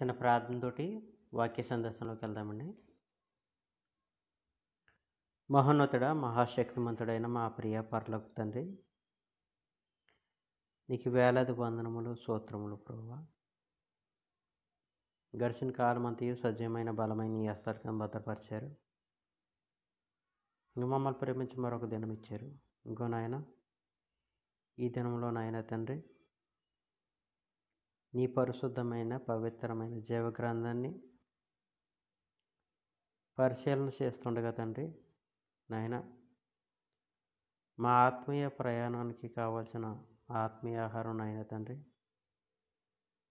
చిన్న ప్రార్థనతోటి వాక్య సందర్శనలోకి వెళ్దామండి మహోన్నతుడ మహాశక్తిమంతుడైన మా ప్రియ పర్లకు తండ్రి నీకు వేలాది వందనములు సూత్రములు ప్రభు గడిచిన కాలం అంతయు సజ్జమైన బలమైన ఈ భద్రపరిచారు ఇంక మమ్మల్ని ప్రేమించి మరొక దినం ఇచ్చారు ఇంకో నాయన ఈ దినంలో నాయన తండ్రి నీ పరిశుద్ధమైన పవిత్రమైన జీవ పరిశీలన చేస్తుండగా తండ్రి నాయన మా ఆత్మీయ ప్రయాణానికి కావలసిన ఆత్మీయ ఆహారం నాయన తండ్రి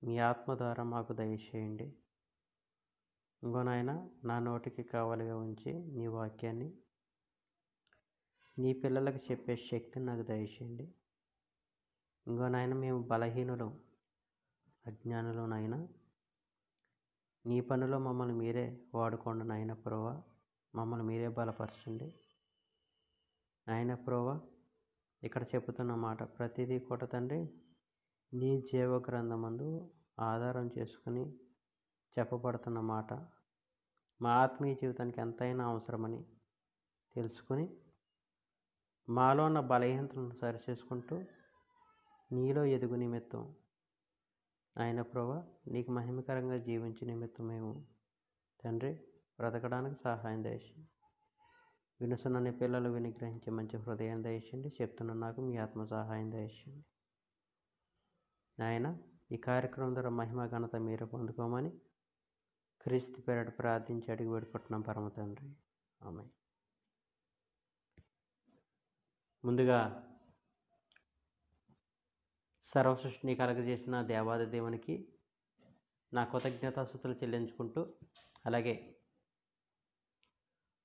మీ ఆత్మ ద్వారా మాకు దయచేయండి ఇంకో నాయన నా నోటికి కావాలిగా ఉంచి నీ వాక్యాన్ని నీ పిల్లలకు చెప్పే శక్తిని నాకు దయచేయండి ఇంకో నాయన మేము బలహీనులు అజ్ఞానులు నాయన నీ పనిలో మమ్మల్ని మీరే వాడుకోండి నాయన ప్రోవ మమ్మల్ని మీరే బలపరచండి నాయన ప్రోవా ఇక్కడ చెబుతున్న మాట ప్రతిదీ కూడా తండ్రి నీ జీవ గ్రంథమందు ఆధారం చేసుకుని చెప్పబడుతున్న మాట మా ఆత్మీయ జీవితానికి ఎంతైనా అవసరమని తెలుసుకుని మాలో ఉన్న బలహీనతలను సరిచేసుకుంటూ నీలో ఎదుగు నిమిత్తం నాయన ప్రభా నీకు మహిమకరంగా జీవించే నిమిత్తం మేము తండ్రి బ్రతకడానికి సహాయం దయచేయండి వినుసునని పిల్లలు వినిగ్రహించే మంచి హృదయం దయచండి చెప్తున్న నాకు మీ ఆత్మ సహాయం దయచేయండి నాయన ఈ కార్యక్రమం ద్వారా మహిమ ఘనత మీరు పొందుకోమని క్రీస్తు పేరట ప్రార్థించి అడిగి వేడుకుంటున్నాం పరమ తండ్రి ఆమె ముందుగా సర్వసృష్టిని కలగజేసిన దేవాది దేవునికి నా కృతజ్ఞతాస్థుతులు చెల్లించుకుంటూ అలాగే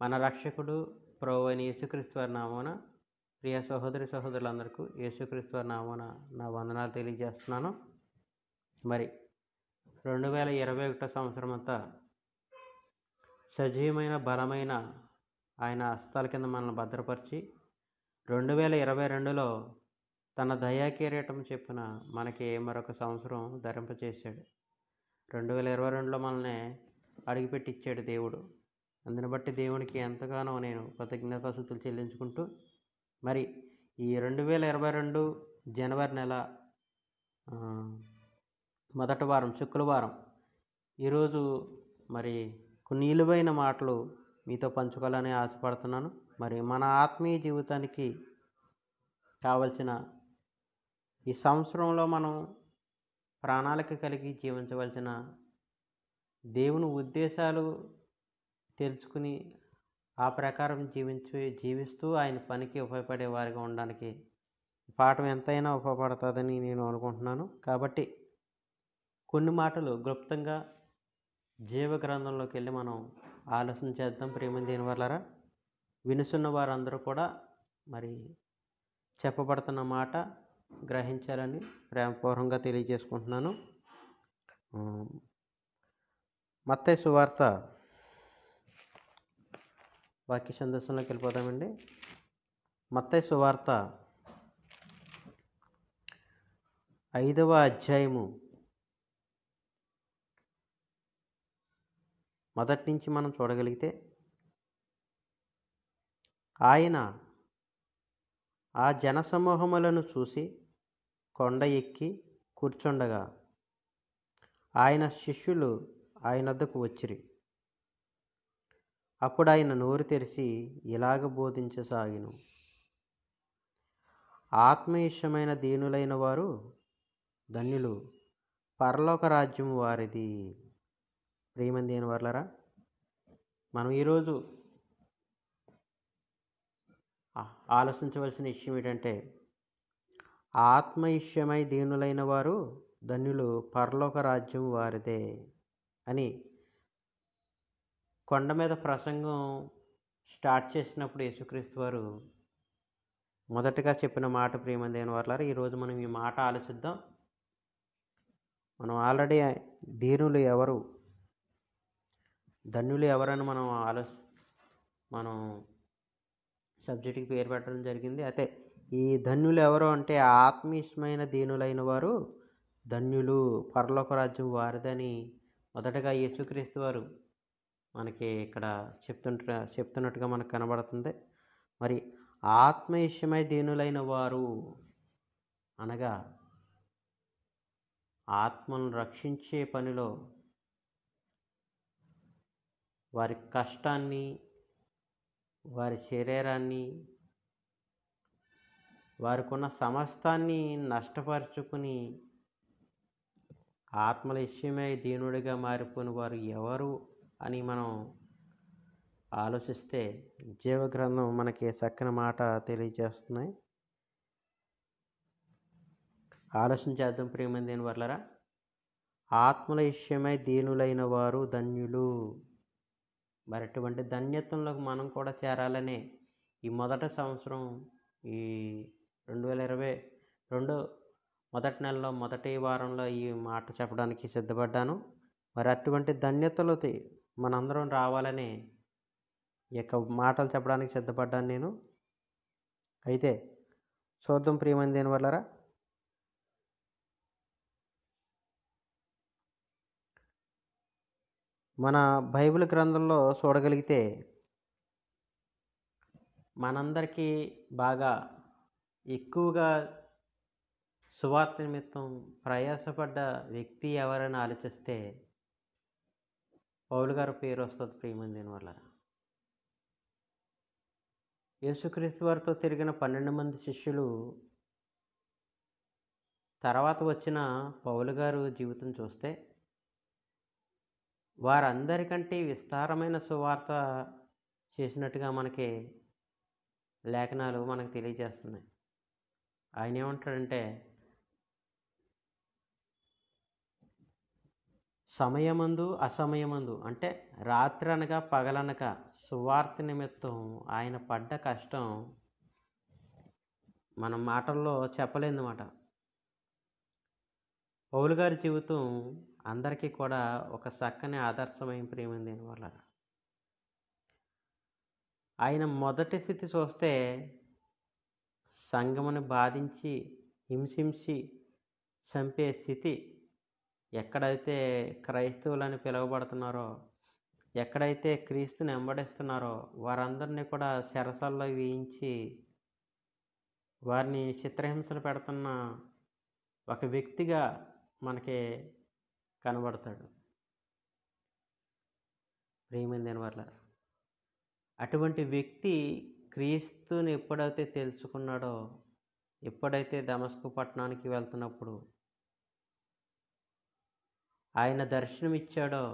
మన రక్షకుడు ప్రభు యేసుక్రీస్తు యేసుక్రీస్తువారి నామోన ప్రియ సహోదరి సహోదరులందరికీ వారి నామోన నా వందనాలు తెలియజేస్తున్నాను మరి రెండు వేల ఇరవై ఒకటో సంవత్సరం అంతా సజీవమైన బలమైన ఆయన హస్తాల కింద మనల్ని భద్రపరిచి రెండు వేల ఇరవై రెండులో తన దయా కిరీటం చెప్పిన మనకి మరొక సంవత్సరం ధరింపచేశాడు రెండు వేల ఇరవై రెండులో మనల్ని అడిగిపెట్టిచ్చాడు దేవుడు అందుని బట్టి దేవునికి ఎంతగానో నేను కృతజ్ఞతాశుతులు చెల్లించుకుంటూ మరి ఈ రెండు వేల ఇరవై రెండు జనవరి నెల మొదటి వారం శుక్రవారం ఈరోజు మరి కొన్ని ఇలువైన మాటలు మీతో పంచుకోవాలని ఆశపడుతున్నాను మరి మన ఆత్మీయ జీవితానికి కావలసిన ఈ సంవత్సరంలో మనం ప్రాణాలిక కలిగి జీవించవలసిన దేవుని ఉద్దేశాలు తెలుసుకుని ఆ ప్రకారం జీవించి జీవిస్తూ ఆయన పనికి ఉపయోగపడే వారిగా ఉండడానికి పాఠం ఎంతైనా ఉపయోగపడుతుందని నేను అనుకుంటున్నాను కాబట్టి కొన్ని మాటలు గుప్తంగా జీవ గ్రంథంలోకి వెళ్ళి మనం ఆలోచన చేద్దాం ప్రేమ దేని వల్లరా వినుసున్న వారందరూ కూడా మరి చెప్పబడుతున్న మాట గ్రహించాలని ప్రేమపూర్వంగా తెలియజేసుకుంటున్నాను మత్తే సువార్త వాక్య సందర్శనలోకి వెళ్ళిపోదామండి మత్తే సువార్త ఐదవ అధ్యాయము మొదటి నుంచి మనం చూడగలిగితే ఆయన ఆ జనసమూహములను చూసి కొండ ఎక్కి కూర్చుండగా ఆయన శిష్యులు ఆయన వద్దకు వచ్చిరి అప్పుడు ఆయన నోరు తెరిచి ఇలాగ బోధించసాగిను ఆత్మీయమైన దీనులైన వారు ధన్యులు పరలోక రాజ్యం వారిది ప్రియమని దేని వర్లరా మనం ఈరోజు ఆలోచించవలసిన విషయం ఏంటంటే ఆత్మయిష్యమై దీనులైన వారు ధన్యులు పరలోక రాజ్యం వారిదే అని కొండ మీద ప్రసంగం స్టార్ట్ చేసినప్పుడు యేసుక్రీస్తు వారు మొదటగా చెప్పిన మాట ప్రియమందైన వాళ్ళారు ఈరోజు మనం ఈ మాట ఆలోచిద్దాం మనం ఆల్రెడీ దీనులు ఎవరు ధన్యులు ఎవరని మనం ఆలో మనం సబ్జెక్ట్కి పేరు పెట్టడం జరిగింది అయితే ఈ ధన్యులు ఎవరు అంటే ఆత్మీయమైన దీనులైన వారు ధన్యులు పరలోక రాజ్యం వారిదని మొదటగా యేసుక్రీస్తు వారు మనకి ఇక్కడ చెప్తుంట చెప్తున్నట్టుగా మనకు కనబడుతుంది మరి ఆత్మీయమై దీనులైన వారు అనగా ఆత్మను రక్షించే పనిలో వారి కష్టాన్ని వారి శరీరాన్ని వారికున్న సమస్తాన్ని నష్టపరుచుకుని ఆత్మల విషయమై దీనుడిగా మారిపోయిన వారు ఎవరు అని మనం ఆలోచిస్తే జీవగ్రంథం మనకి చక్కని మాట తెలియజేస్తున్నాయి ఆలోచన చేద్దాం ప్రియమైన దేని ఆత్మల విషయమై దీనులైన వారు ధన్యులు మరి అటువంటి ధన్యత్వంలోకి మనం కూడా చేరాలని ఈ మొదటి సంవత్సరం ఈ రెండు వేల ఇరవై రెండు మొదటి నెలలో మొదటి వారంలో ఈ మాట చెప్పడానికి సిద్ధపడ్డాను మరి అటువంటి ధన్యతలు మనందరం రావాలని ఈ యొక్క మాటలు చెప్పడానికి సిద్ధపడ్డాను నేను అయితే చూద్దాం ప్రియమైన దేని మన బైబిల్ గ్రంథంలో చూడగలిగితే మనందరికీ బాగా ఎక్కువగా సువార్త నిమిత్తం ప్రయాసపడ్డ వ్యక్తి ఎవరని ఆలోచిస్తే పౌలు గారు పేరు వస్తుంది ప్రియమని దీనివల్ల యేసుక్రీస్తు వారితో తిరిగిన పన్నెండు మంది శిష్యులు తర్వాత వచ్చిన పౌలు గారు జీవితం చూస్తే వారందరికంటే విస్తారమైన సువార్త చేసినట్టుగా మనకి లేఖనాలు మనకు తెలియజేస్తున్నాయి ఆయన ఏమంటాడంటే సమయమందు అసమయమందు అంటే రాత్రి అనగా పగలనక సువార్త నిమిత్తం ఆయన పడ్డ కష్టం మన మాటల్లో చెప్పలేదన్నమాట పౌలు గారి జీవితం అందరికీ కూడా ఒక చక్కని ఆదర్శమైన ప్రేమింది వాళ్ళ ఆయన మొదటి స్థితి చూస్తే సంఘమును బాధించి హింసించి చంపే స్థితి ఎక్కడైతే క్రైస్తవులని పిలువబడుతున్నారో ఎక్కడైతే క్రీస్తుని వెంబడిస్తున్నారో వారందరినీ కూడా చెరసాల్లో వేయించి వారిని చిత్రహింసలు పెడుతున్న ఒక వ్యక్తిగా మనకి కనబడతాడు ప్రేమైన వాళ్ళ అటువంటి వ్యక్తి క్రీస్తుని ఎప్పుడైతే తెలుసుకున్నాడో ఎప్పుడైతే దమస్కు పట్టణానికి వెళ్తున్నప్పుడు ఆయన దర్శనమిచ్చాడో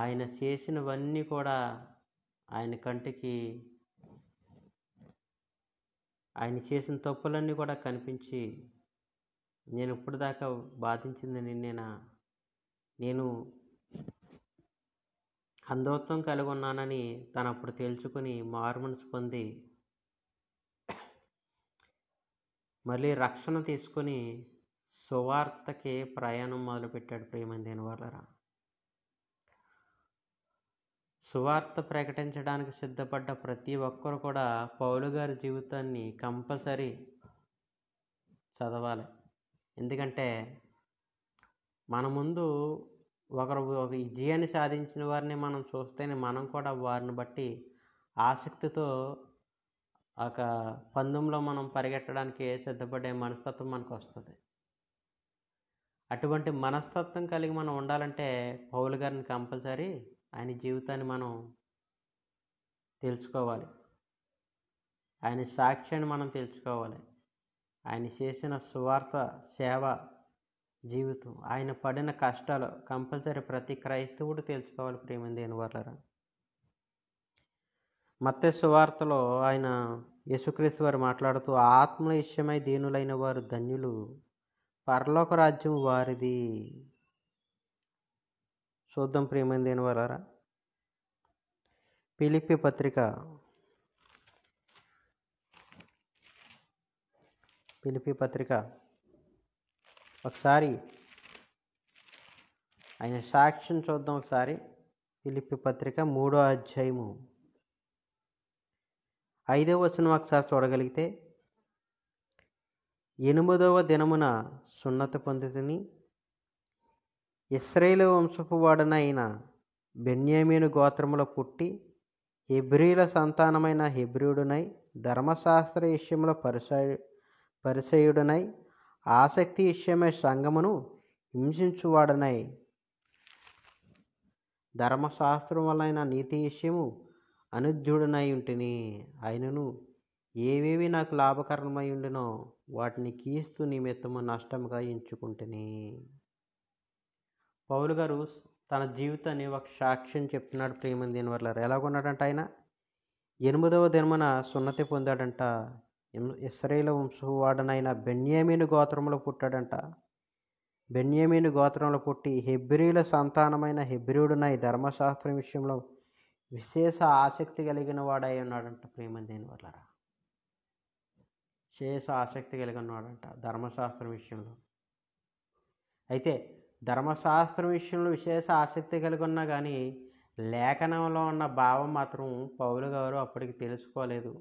ఆయన చేసినవన్నీ కూడా ఆయన కంటికి ఆయన చేసిన తప్పులన్నీ కూడా కనిపించి నేను ఇప్పుడు దాకా బాధించింది నిన్నేనా నేను అంధత్వం కలిగి ఉన్నానని తను అప్పుడు తేల్చుకుని మారుమనసు పొంది మళ్ళీ రక్షణ తీసుకుని సువార్తకి ప్రయాణం మొదలుపెట్టాడు ప్రియమైన వాళ్ళరా సువార్త ప్రకటించడానికి సిద్ధపడ్డ ప్రతి ఒక్కరు కూడా పౌలు గారి జీవితాన్ని కంపల్సరీ చదవాలి ఎందుకంటే మన ముందు ఒకరు విజయాన్ని సాధించిన వారిని మనం చూస్తేనే మనం కూడా వారిని బట్టి ఆసక్తితో ఒక పందెంలో మనం పరిగెట్టడానికి సిద్ధపడే మనస్తత్వం మనకు వస్తుంది అటువంటి మనస్తత్వం కలిగి మనం ఉండాలంటే పౌలు గారిని కంపల్సరీ ఆయన జీవితాన్ని మనం తెలుసుకోవాలి ఆయన సాక్ష్యాన్ని మనం తెలుసుకోవాలి ఆయన చేసిన సువార్త సేవ జీవితం ఆయన పడిన కష్టాలు కంపల్సరీ ప్రతి క్రైస్తవుడు తెలుసుకోవాలి ప్రేమ దేని వాళ్ళరా మత్స్య సువార్తలో ఆయన యేసుక్రీస్తు వారు మాట్లాడుతూ ఆత్మ విషయమై దేనులైన వారు ధన్యులు పరలోక రాజ్యం వారిది చూద్దాం ప్రేమైన దేని వాళ్ళరా పిలిపి పత్రిక పిలిపి పత్రిక ఒకసారి ఆయన సాక్ష్యం చూద్దాం ఒకసారి పిలిపి పత్రిక మూడో అధ్యాయము ఐదవ వచనం ఒకసారి చూడగలిగితే ఎనిమిదవ దినమున సున్నత పొందుతుని ఇస్రాయేల్ వంశపు వాడనైన బెన్యామీను గోత్రములో పుట్టి హెబ్రియుల సంతానమైన హెబ్రియుడునై ధర్మశాస్త్ర విషయంలో పరిసయు పరిసయుడునై ఆసక్తి విషయమై సంగమును హింసించువాడనై ధర్మశాస్త్రం వలన నీతి విషయము అనుధ్యుడనై ఉంటుని ఆయనను ఏవేవి నాకు లాభకరమై ఉండినో వాటిని కీస్తూ నిమిత్తము నష్టముగా ఎంచుకుంటుని పౌలు గారు తన జీవితాన్ని ఒక సాక్ష్యం చెప్తున్నాడు ప్రేమ దీనివల్ల ఎలాగొన్నాడంట ఆయన ఎనిమిదవ దినమున సున్నతి పొందాడంట ఇస్రాయేల వంశవాడనైన బెన్యామీను గోత్రంలో పుట్టాడంట బెన్యామీను గోత్రంలో పుట్టి హెబ్రియుల సంతానమైన హెబ్రియుడునై ధర్మశాస్త్రం విషయంలో విశేష ఆసక్తి కలిగిన వాడై ఉన్నాడంట ప్రేమందేని వల్ల విశేష ఆసక్తి కలిగిన వాడంట ధర్మశాస్త్రం విషయంలో అయితే ధర్మశాస్త్రం విషయంలో విశేష ఆసక్తి కలిగి ఉన్నా కానీ లేఖనంలో ఉన్న భావం మాత్రం పౌలు గారు అప్పటికి తెలుసుకోలేదు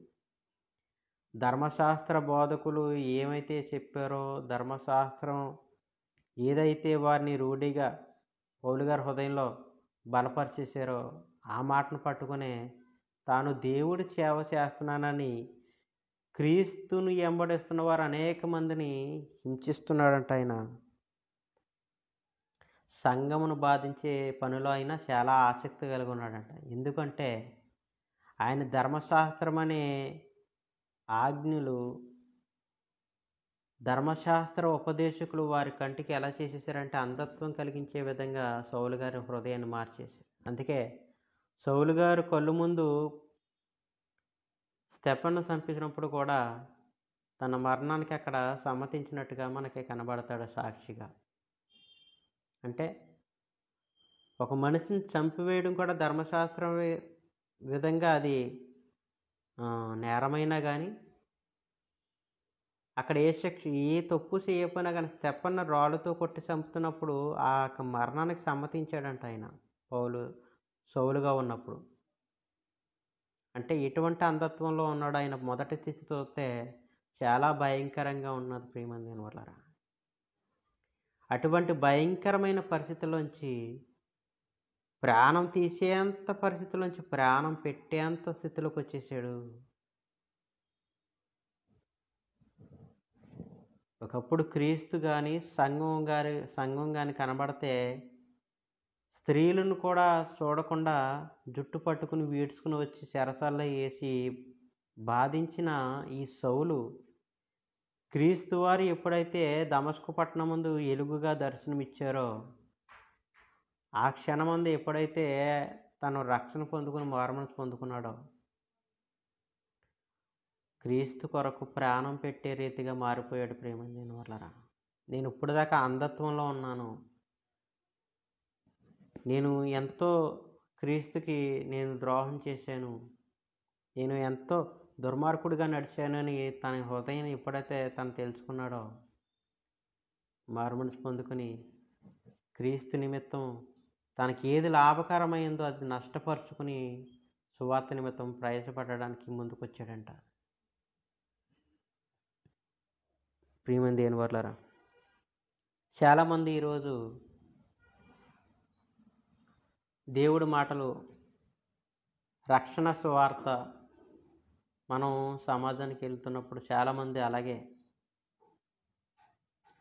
ధర్మశాస్త్ర బోధకులు ఏమైతే చెప్పారో ధర్మశాస్త్రం ఏదైతే వారిని రూఢిగా పౌలుగారి హృదయంలో బలపరిచేశారో ఆ మాటను పట్టుకునే తాను దేవుడి సేవ చేస్తున్నానని క్రీస్తును ఎంబడిస్తున్న వారు అనేక మందిని హింసిస్తున్నాడంట ఆయన సంఘమును బాధించే పనిలో ఆయన చాలా ఆసక్తి కలిగి ఉన్నాడంట ఎందుకంటే ఆయన ధర్మశాస్త్రం అనే ఆజ్ఞలు ధర్మశాస్త్ర ఉపదేశకులు వారి కంటికి ఎలా చేసేసారంటే అంధత్వం కలిగించే విధంగా సౌలు గారి హృదయాన్ని మార్చేశారు అందుకే సౌలు గారు కళ్ళు ముందు స్టెఫన్ను చంపించినప్పుడు కూడా తన మరణానికి అక్కడ సమ్మతించినట్టుగా మనకి కనబడతాడు సాక్షిగా అంటే ఒక మనిషిని చంపివేయడం కూడా ధర్మశాస్త్రం విధంగా అది నేరమైనా కానీ అక్కడ ఏ శిక్ష ఏ తప్పు చేయకపోయినా కానీ తెప్పన్న రాళ్ళతో కొట్టి చంపుతున్నప్పుడు ఆ యొక్క మరణానికి సమ్మతించాడంట ఆయన పౌలు సౌలుగా ఉన్నప్పుడు అంటే ఎటువంటి అంధత్వంలో ఉన్నాడు ఆయన మొదటి స్థితి చూస్తే చాలా భయంకరంగా ఉన్నది ప్రేమంది వల్ల అటువంటి భయంకరమైన పరిస్థితిలోంచి ప్రాణం తీసేంత పరిస్థితుల నుంచి ప్రాణం పెట్టేంత స్థితిలోకి వచ్చేసాడు ఒకప్పుడు క్రీస్తు కానీ సంఘం గారి సంఘం కానీ కనబడితే స్త్రీలను కూడా చూడకుండా జుట్టు పట్టుకుని వీడ్చుకుని వచ్చి చెరసాల్లో వేసి బాధించిన ఈ సౌలు క్రీస్తు వారు ఎప్పుడైతే దమస్కు పట్టణం ముందు ఎలుగుగా దర్శనమిచ్చారో ఆ క్షణమందు ఎప్పుడైతే తను రక్షణ పొందుకుని మారుమనసు పొందుకున్నాడో క్రీస్తు కొరకు ప్రాణం పెట్టే రీతిగా మారిపోయాడు ప్రేమని నేను వల్లరా నేను ఇప్పటిదాకా అంధత్వంలో ఉన్నాను నేను ఎంతో క్రీస్తుకి నేను ద్రోహం చేశాను నేను ఎంతో దుర్మార్గుడిగా నడిచానని తన హృదయం ఎప్పుడైతే తను తెలుసుకున్నాడో మార్మనిస్ పొందుకుని క్రీస్తు నిమిత్తం తనకి ఏది లాభకరమైందో అది నష్టపరుచుకుని సువార్త నిమిత్తం ప్రయాసపడడానికి ముందుకొచ్చాడంట ప్రియమంది దేని వర్లరా చాలామంది ఈరోజు దేవుడి మాటలు రక్షణ సువార్త మనం సమాజానికి వెళ్తున్నప్పుడు చాలామంది అలాగే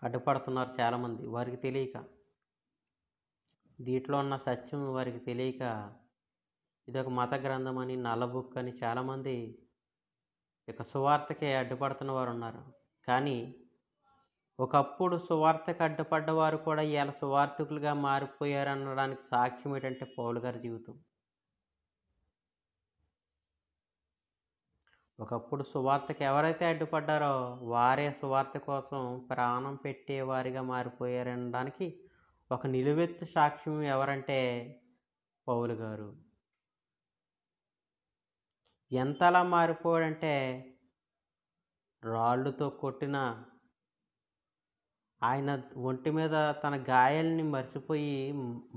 అడ్డుపడుతున్నారు చాలామంది వారికి తెలియక దీంట్లో ఉన్న సత్యం వారికి తెలియక ఇదొక మత గ్రంథం అని నల్ల బుక్ అని చాలామంది ఇక సువార్తకే అడ్డుపడుతున్న వారు ఉన్నారు కానీ ఒకప్పుడు సువార్తకు అడ్డుపడ్డవారు కూడా ఇలా సువార్థకులుగా మారిపోయారు అనడానికి సాక్ష్యం ఏంటంటే పౌలు గారి జీవితం ఒకప్పుడు సువార్తకు ఎవరైతే అడ్డుపడ్డారో వారే సువార్త కోసం ప్రాణం పెట్టేవారిగా మారిపోయారనడానికి ఒక నిలువెత్తు సాక్ష్యం ఎవరంటే పౌలు గారు ఎంతలా మారిపోడంటే రాళ్ళుతో కొట్టిన ఆయన ఒంటి మీద తన గాయాల్ని మర్చిపోయి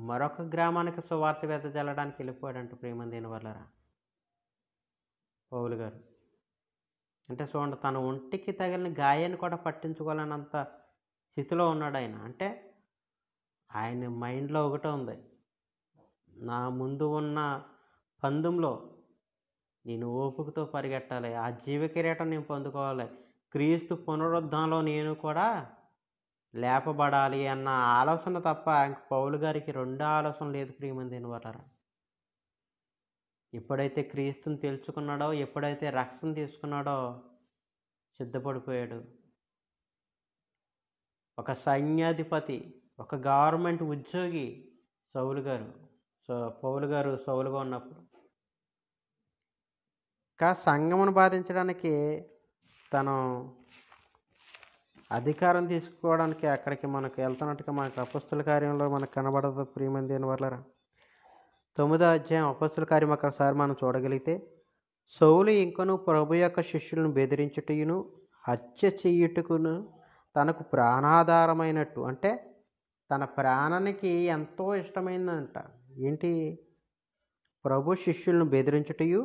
మరొక గ్రామానికి సువార్త వేద వెదజల్లడానికి వెళ్ళిపోయాడంట దీని వల్ల పౌలు గారు అంటే చూడండి తన ఒంటికి తగిలిన గాయాన్ని కూడా పట్టించుకోవాలన్నంత స్థితిలో ఉన్నాడు ఆయన అంటే ఆయన మైండ్లో ఒకటే ఉంది నా ముందు ఉన్న పందెంలో నేను ఓపికతో పరిగెట్టాలి ఆ జీవ కిరీటం నేను పొందుకోవాలి క్రీస్తు పునరుద్ధంలో నేను కూడా లేపబడాలి అన్న ఆలోచన తప్ప ఇంక పౌలు గారికి రెండు ఆలోచన లేదు ప్రియమంది అనమాట ఎప్పుడైతే క్రీస్తుని తెలుసుకున్నాడో ఎప్పుడైతే రక్షణ తీసుకున్నాడో సిద్ధపడిపోయాడు ఒక సైన్యాధిపతి ఒక గవర్నమెంట్ ఉద్యోగి సౌలు గారు సో పౌలు గారు సౌలుగా ఉన్నప్పుడు కా సంఘమును బాధించడానికి తను అధికారం తీసుకోవడానికి అక్కడికి మనకు వెళ్తున్నట్టుగా మనకు అపస్తుల కార్యంలో మనకు కనబడదు ప్రియమైన దేని వల్ల తొమ్మిదో అధ్యాయం అపస్తుల కార్యం ఒకసారి మనం చూడగలిగితే సౌలు ఇంకను ప్రభు యొక్క శిష్యులను బెదిరించుటయును హత్య చేయుటకును తనకు ప్రాణాధారమైనట్టు అంటే తన ప్రాణానికి ఎంతో ఇష్టమైందంట ఏంటి ప్రభు శిష్యులను బెదిరించుటయు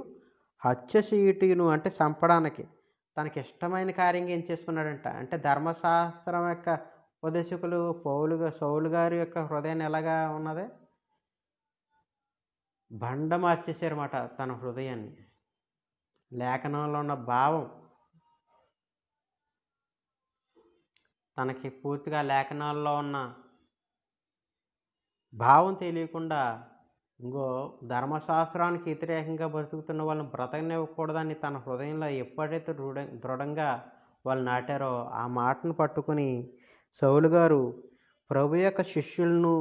హత్య చేయుటయును అంటే చంపడానికి తనకి ఇష్టమైన కార్యం ఏం చేసుకున్నాడంట అంటే ధర్మశాస్త్రం యొక్క ఉపదేశకులు పౌలు సౌలు గారి యొక్క హృదయం ఎలాగా ఉన్నది బండ మార్చేసారన్నమాట తన హృదయాన్ని లేఖనంలో ఉన్న భావం తనకి పూర్తిగా లేఖనాల్లో ఉన్న భావం తెలియకుండా ఇంకో ధర్మశాస్త్రానికి వ్యతిరేకంగా బ్రతుకుతున్న వాళ్ళని బ్రతకనివ్వకూడదని తన హృదయంలో ఎప్పుడైతే దృఢ దృఢంగా వాళ్ళు నాటారో ఆ మాటను పట్టుకుని సౌలు గారు ప్రభు యొక్క శిష్యులను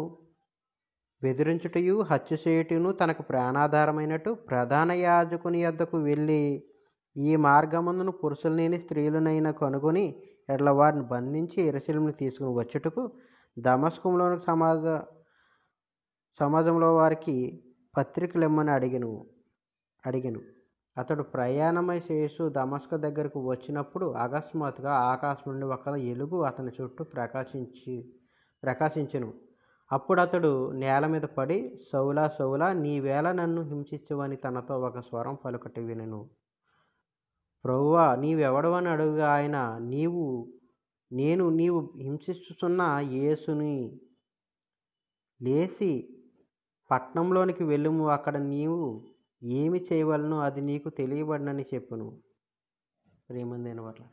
బెదిరించుటయు హత్య చేయుటను తనకు ప్రాణాధారమైనట్టు ప్రధాన యాజకుని యొద్దకు వెళ్ళి ఈ మార్గమందును పురుషులనేని స్త్రీలనైనా కనుగొని ఎడ్ల వారిని బంధించి ఎరసిలమును తీసుకుని వచ్చుటకు దమస్కంలోని సమాజ సమాజంలో వారికి పత్రికలు ఇమ్మని అడిగను అడిగను అతడు ప్రయాణమై చేస్తూ దమస్క దగ్గరకు వచ్చినప్పుడు అకస్మాత్తుగా ఆకాశం నుండి ఒక ఎలుగు అతని చుట్టూ ప్రకాశించి ప్రకాశించను అప్పుడు అతడు నేల మీద పడి సౌలా సౌలా నీవేళ నన్ను హింసించవని తనతో ఒక స్వరం పలుకటి వినను ప్రభువా నీవెవడవని అడుగుగా ఆయన నీవు నేను నీవు హింసిస్తున్న యేసుని లేచి పట్నంలోనికి వెళ్ళుము అక్కడ నీవు ఏమి చేయవలనో అది నీకు తెలియబడినని చెప్పును ప్రేమందైన వాళ్ళ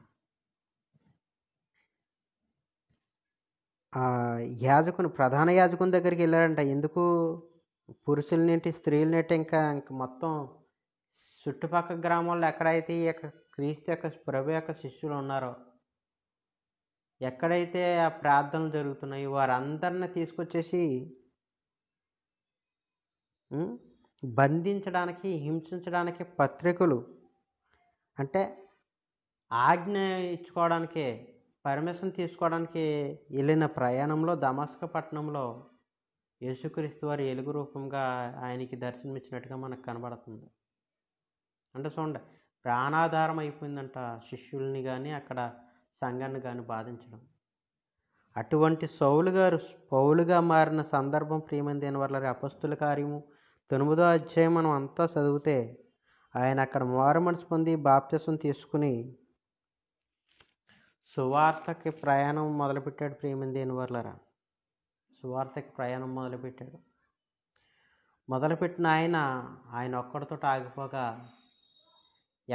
యాజకుని ప్రధాన యాజకుని దగ్గరికి వెళ్ళారంట ఎందుకు పురుషులనేటి స్త్రీలనేటి ఇంకా ఇంక మొత్తం చుట్టుపక్కల గ్రామాల్లో ఎక్కడైతే ఈ యొక్క క్రీస్తు యొక్క ప్రభు యొక్క శిష్యులు ఉన్నారో ఎక్కడైతే ఆ ప్రార్థనలు జరుగుతున్నాయో వారందరిని తీసుకొచ్చేసి బంధించడానికి హింసించడానికి పత్రికలు అంటే ఆజ్ఞ ఇచ్చుకోవడానికి పర్మిషన్ తీసుకోవడానికి వెళ్ళిన ప్రయాణంలో దమాస్క పట్టణంలో యేసుక్రీస్తు వారి ఎలుగు రూపంగా ఆయనకి దర్శనమిచ్చినట్టుగా మనకు కనబడుతుంది అంటే చూడండి ప్రాణాధారం అయిపోయిందంట శిష్యుల్ని కానీ అక్కడ సంఘాన్ని కానీ బాధించడం అటువంటి సౌలు గారు పౌలుగా మారిన సందర్భం ప్రియమైన దేని వల్ల అపస్తుల కార్యము తొమ్మిదో అధ్యాయం మనం అంతా చదివితే ఆయన అక్కడ మారు మనసు పొంది బాప్తిసం తీసుకుని సువార్తకి ప్రయాణం మొదలుపెట్టాడు ప్రేమ దేని వర్లరా సువార్తకి ప్రయాణం మొదలుపెట్టాడు మొదలుపెట్టిన ఆయన ఆయన ఒక్కడితో ఆగిపోగా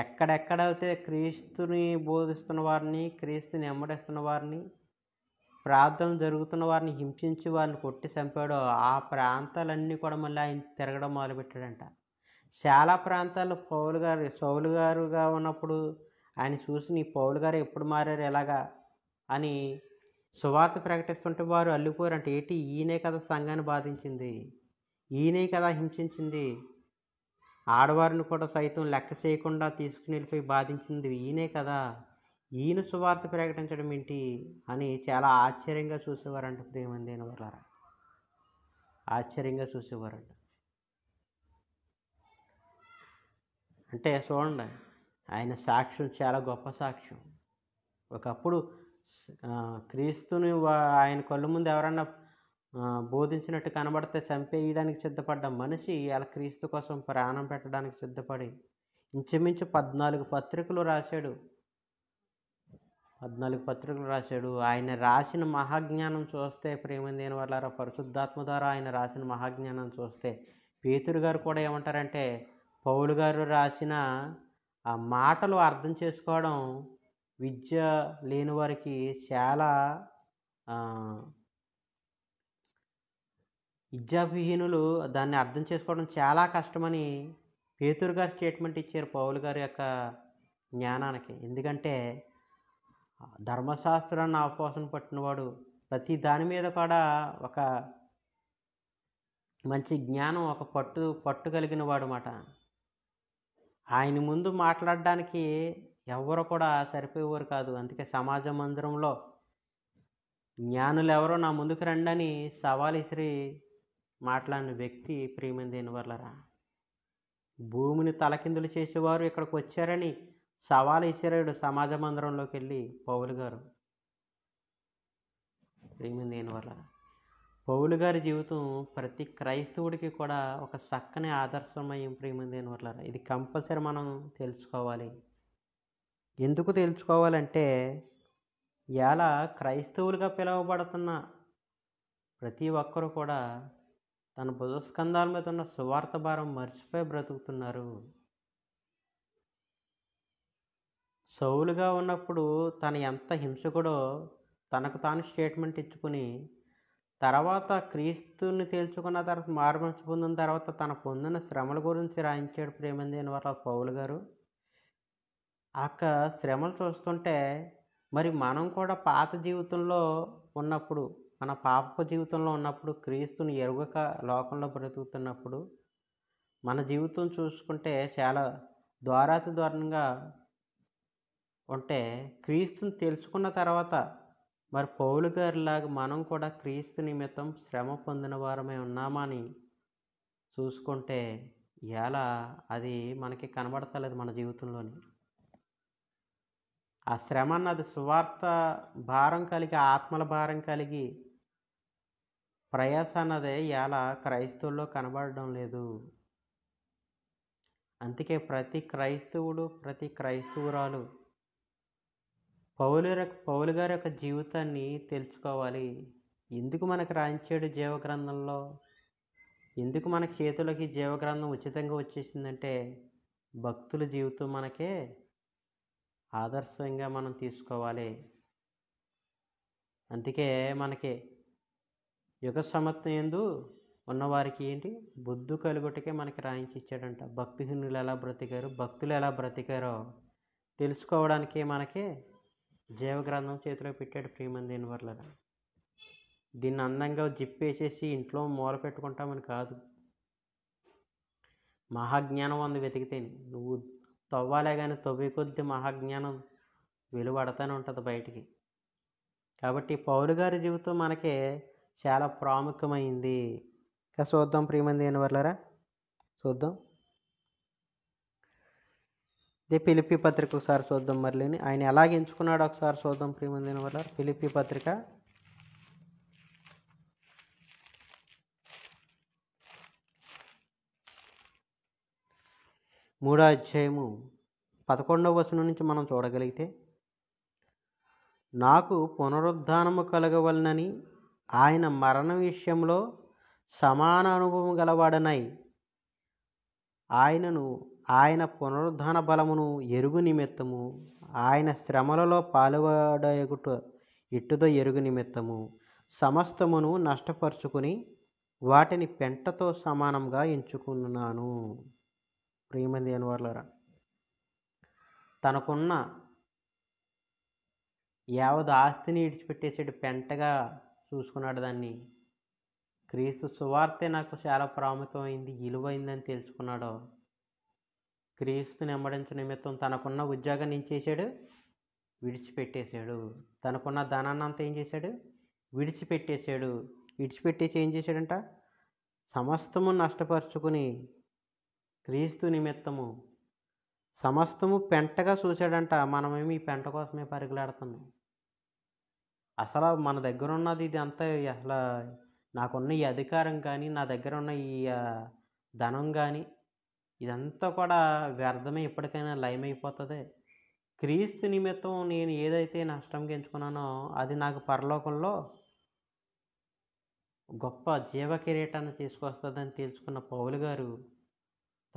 ఎక్కడెక్కడైతే క్రీస్తుని బోధిస్తున్న వారిని క్రీస్తుని ఎమ్మడిస్తున్న వారిని ప్రాంతం జరుగుతున్న వారిని హింసించి వారిని కొట్టి చంపాడో ఆ ప్రాంతాలన్నీ కూడా మళ్ళీ ఆయన తిరగడం మొదలుపెట్టాడంట చాలా ప్రాంతాలు పౌలు గారు సౌలు గారుగా ఉన్నప్పుడు ఆయన చూసి నీ పౌలు గారు ఎప్పుడు మారారు ఎలాగా అని సువార్త ప్రకటిస్తుంటే వారు అంటే ఏంటి ఈయనే కదా సంఘాన్ని బాధించింది ఈయనే కదా హింసించింది ఆడవారిని కూడా సైతం లెక్క చేయకుండా తీసుకుని వెళ్ళిపోయి బాధించింది ఈయనే కదా ఈయన సువార్త ప్రకటించడం ఏంటి అని చాలా ఆశ్చర్యంగా చూసేవారంట ప్రేమందైన వాళ్ళ ఆశ్చర్యంగా చూసేవారంట అంటే చూడండి ఆయన సాక్ష్యం చాలా గొప్ప సాక్ష్యం ఒకప్పుడు క్రీస్తుని ఆయన కళ్ళు ముందు ఎవరన్నా బోధించినట్టు కనబడితే చంపేయడానికి సిద్ధపడ్డ మనిషి అలా క్రీస్తు కోసం ప్రాణం పెట్టడానికి సిద్ధపడి ఇంచుమించు పద్నాలుగు పత్రికలు రాశాడు పద్నాలుగు పత్రికలు రాశాడు ఆయన రాసిన మహాజ్ఞానం చూస్తే ప్రేమందేని వాళ్ళారా పరిశుద్ధాత్మ ద్వారా ఆయన రాసిన మహాజ్ఞానం చూస్తే పేతురు గారు కూడా ఏమంటారంటే పౌలు గారు రాసిన ఆ మాటలు అర్థం చేసుకోవడం విద్య లేని వారికి చాలా విద్యాభిహీనులు దాన్ని అర్థం చేసుకోవడం చాలా కష్టమని పేతురు గారు స్టేట్మెంట్ ఇచ్చారు పౌలు గారి యొక్క జ్ఞానానికి ఎందుకంటే ధర్మశాస్త్రాన్ని ఆపోసన పట్టినవాడు ప్రతి దాని మీద కూడా ఒక మంచి జ్ఞానం ఒక పట్టు పట్టు కలిగిన వాడు అన్నమాట ఆయన ముందు మాట్లాడడానికి ఎవరు కూడా సరిపోయేవారు కాదు అందుకే సమాజ మందిరంలో జ్ఞానులు ఎవరో నా ముందుకు రండి అని సవాల్ ఇసిరి మాట్లాడిన వ్యక్తి ప్రియమైన దేనివల్లరా భూమిని తలకిందులు చేసేవారు ఇక్కడికి వచ్చారని సవాల్ ఈశ్వరుడు సమాజ మందిరంలోకి వెళ్ళి పౌలు గారు ప్రేమింది దీనివల్ల పౌలు గారి జీవితం ప్రతి క్రైస్తవుడికి కూడా ఒక చక్కని ఆదర్శమయం ప్రేమింది దీనివల్ల ఇది కంపల్సరీ మనం తెలుసుకోవాలి ఎందుకు తెలుసుకోవాలంటే ఎలా క్రైస్తవులుగా పిలువబడుతున్న ప్రతి ఒక్కరు కూడా తన బుధస్కంధాల మీద ఉన్న సువార్త భారం మర్చిపోయి బ్రతుకుతున్నారు సౌలుగా ఉన్నప్పుడు తను ఎంత హింసకుడో తనకు తాను స్టేట్మెంట్ ఇచ్చుకుని తర్వాత క్రీస్తుని తేల్చుకున్న తర్వాత మార్మర్చి పొందిన తర్వాత తన పొందిన శ్రమల గురించి రాయించాడు అని వాళ్ళ పౌలు గారు అక్క శ్రమలు చూస్తుంటే మరి మనం కూడా పాత జీవితంలో ఉన్నప్పుడు మన పాప జీవితంలో ఉన్నప్పుడు క్రీస్తుని ఎరుగక లోకంలో బ్రతుకుతున్నప్పుడు మన జీవితం చూసుకుంటే చాలా ద్వారాతి దారుణంగా ఉంటే క్రీస్తుని తెలుసుకున్న తర్వాత మరి పౌలు గారిలాగా మనం కూడా క్రీస్తు నిమిత్తం శ్రమ పొందిన వారమే ఉన్నామని చూసుకుంటే ఎలా అది మనకి కనబడతలేదు మన జీవితంలోని ఆ శ్రమ అన్నది సువార్త భారం కలిగి ఆత్మల భారం కలిగి ప్రయాస అన్నదే ఎలా క్రైస్తవుల్లో కనబడడం లేదు అందుకే ప్రతి క్రైస్తవుడు ప్రతి క్రైస్తవురాలు పౌలు పౌలు గారి యొక్క జీవితాన్ని తెలుసుకోవాలి ఎందుకు మనకు రాయించాడు జీవగ్రంథంలో ఎందుకు మన చేతులకి జీవగ్రంథం ఉచితంగా వచ్చేసిందంటే భక్తుల జీవితం మనకే ఆదర్శంగా మనం తీసుకోవాలి అందుకే మనకి యుగ సమత్వం ఎందు ఉన్నవారికి ఏంటి బుద్ధు కలుగుటకే మనకి రాయించి ఇచ్చాడంట భక్తిహీనులు ఎలా బ్రతికారు భక్తులు ఎలా బ్రతికారో తెలుసుకోవడానికి మనకి జీవగ్రంథం చేతిలో పెట్టాడు ప్రియమని దేని వల్ల దీన్ని అందంగా జిప్పేసేసి ఇంట్లో మూల పెట్టుకుంటామని కాదు మహాజ్ఞానం అందు వెతికితే నువ్వు తవ్వాలే కానీ తవ్వే కొద్ది మహాజ్ఞానం వెలువడతానే ఉంటుంది బయటికి కాబట్టి పౌరు గారి జీవితం మనకి చాలా ప్రాముఖ్యమైంది ఇంకా చూద్దాం ప్రియమంది ఏం చూద్దాం అదే పిలిపి పత్రిక ఒకసారి చూద్దాం మరలిని ఆయన ఎలాగ ఎంచుకున్నాడు ఒకసారి చూద్దాం ప్రియమందిన వల్ల పిలిపి పత్రిక మూడో అధ్యాయము పదకొండవ వసనం నుంచి మనం చూడగలిగితే నాకు పునరుద్ధానము కలగవలనని ఆయన మరణం విషయంలో సమాన అనుభవం గలవాడనై ఆయనను ఆయన పునరుద్ధాన బలమును ఎరుగు నిమిత్తము ఆయన శ్రమలలో పాలువాడగుట ఇట్టుదో ఎరుగు నిమిత్తము సమస్తమును నష్టపరుచుకుని వాటిని పెంటతో సమానంగా ఎంచుకున్నాను ప్రియమంది అనువర్లరా తనకున్న యావద ఆస్తిని విడిచిపెట్టేసాడు పెంటగా చూసుకున్నాడు దాన్ని క్రీస్తు సువార్తే నాకు చాలా ప్రాముఖ్యమైంది విలువైందని తెలుసుకున్నాడో క్రీస్తుని వెంబడించు నిమిత్తం తనకున్న ఉద్యోగాన్ని ఏం చేశాడు విడిచిపెట్టేశాడు తనకున్న ధనాన్ని అంతా ఏం చేశాడు విడిచిపెట్టేశాడు విడిచిపెట్టేసి ఏం చేశాడంట సమస్తము నష్టపరుచుకుని క్రీస్తు నిమిత్తము సమస్తము పెంటగా చూశాడంట మనమేమి ఈ పెంట కోసమే పరుగులాడుతున్నాం అసలు మన దగ్గర ఉన్నది ఇది అంతా అసలు నాకున్న ఈ అధికారం కానీ నా దగ్గర ఉన్న ఈ ధనం కానీ ఇదంతా కూడా వ్యర్థమే ఎప్పటికైనా లయమైపోతుంది క్రీస్తు నిమిత్తం నేను ఏదైతే నష్టం గెంచుకున్నానో అది నాకు పరలోకంలో గొప్ప జీవ కిరీటాన్ని తీసుకొస్తుందని తెలుసుకున్న పౌలు గారు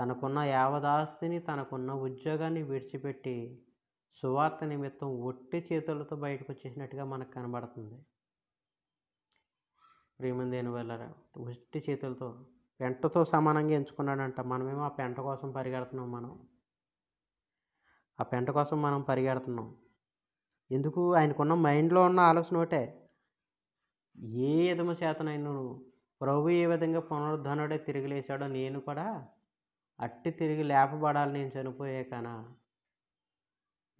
తనకున్న యావదాస్తిని తనకున్న ఉద్యోగాన్ని విడిచిపెట్టి సువార్త నిమిత్తం ఒట్టి చేతులతో బయటకు వచ్చేసినట్టుగా మనకు కనబడుతుంది ప్రేమందేని వెళ్ళారా ఒట్టి చేతులతో పెంటతో సమానంగా ఎంచుకున్నాడంట మనమేమో ఆ పెంట కోసం పరిగెడుతున్నాం మనం ఆ పెంట కోసం మనం పరిగెడుతున్నాం ఎందుకు ఆయనకున్న మైండ్లో ఉన్న ఆలోచన ఒకటే ఏ విధము చేతనైనా ప్రభు ఏ విధంగా పునరుద్ధరణుడే తిరిగి లేచాడో నేను కూడా అట్టి తిరిగి లేపబడాలి నేను చనిపోయే కానా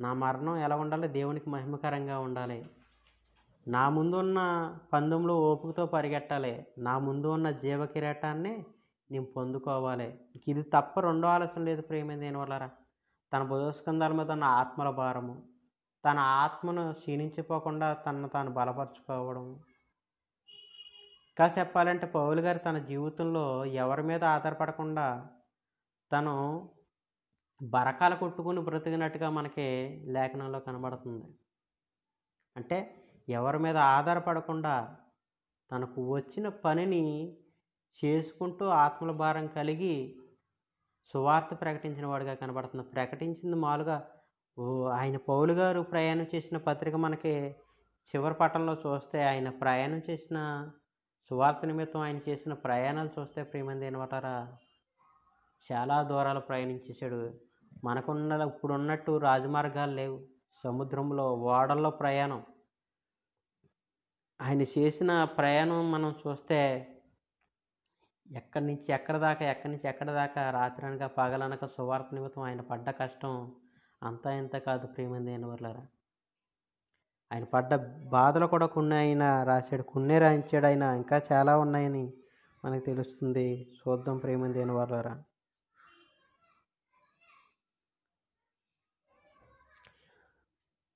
నా మరణం ఎలా ఉండాలి దేవునికి మహిమకరంగా ఉండాలి నా ముందున్న పందెంలో ఓపుకతో పరిగెట్టాలి నా ముందు ఉన్న జీవ కిరీటాన్ని నేను పొందుకోవాలి ఇది తప్ప రెండో ఆలోచన లేదు ప్రేమ దేనివల్లరా తన బుధస్కంధాల మీద ఉన్న ఆత్మల భారము తన ఆత్మను క్షీణించిపోకుండా తను తాను బలపరచుకోవడం ఇంకా చెప్పాలంటే పౌలు గారు తన జీవితంలో ఎవరి మీద ఆధారపడకుండా తను బరకాలు కొట్టుకుని బ్రతికినట్టుగా మనకి లేఖనంలో కనబడుతుంది అంటే ఎవరి మీద ఆధారపడకుండా తనకు వచ్చిన పనిని చేసుకుంటూ ఆత్మల భారం కలిగి సువార్త ప్రకటించిన వాడుగా కనబడుతుంది ప్రకటించింది మామూలుగా ఆయన పౌలు గారు ప్రయాణం చేసిన పత్రిక మనకి చివరి పట్టణంలో చూస్తే ఆయన ప్రయాణం చేసిన సువార్త నిమిత్తం ఆయన చేసిన ప్రయాణాలు చూస్తే ప్రేమంది ఏమంటారా చాలా దూరాలు ప్రయాణించేశాడు మనకున్న ఇప్పుడు ఉన్నట్టు రాజమార్గాలు లేవు సముద్రంలో ఓడల్లో ప్రయాణం ఆయన చేసిన ప్రయాణం మనం చూస్తే ఎక్కడి నుంచి ఎక్కడ దాకా ఎక్కడి నుంచి ఎక్కడ దాకా రాత్రి అనక పగలనక సువార్త నిమిత్తం ఆయన పడ్డ కష్టం అంతా ఇంత కాదు ప్రేమందైన వర్లరా ఆయన పడ్డ బాధలు కూడా కొన్ని ఆయన రాశాడు కొన్నే రాయించాడు ఆయన ఇంకా చాలా ఉన్నాయని మనకు తెలుస్తుంది చూద్దాం అయిన వర్లరా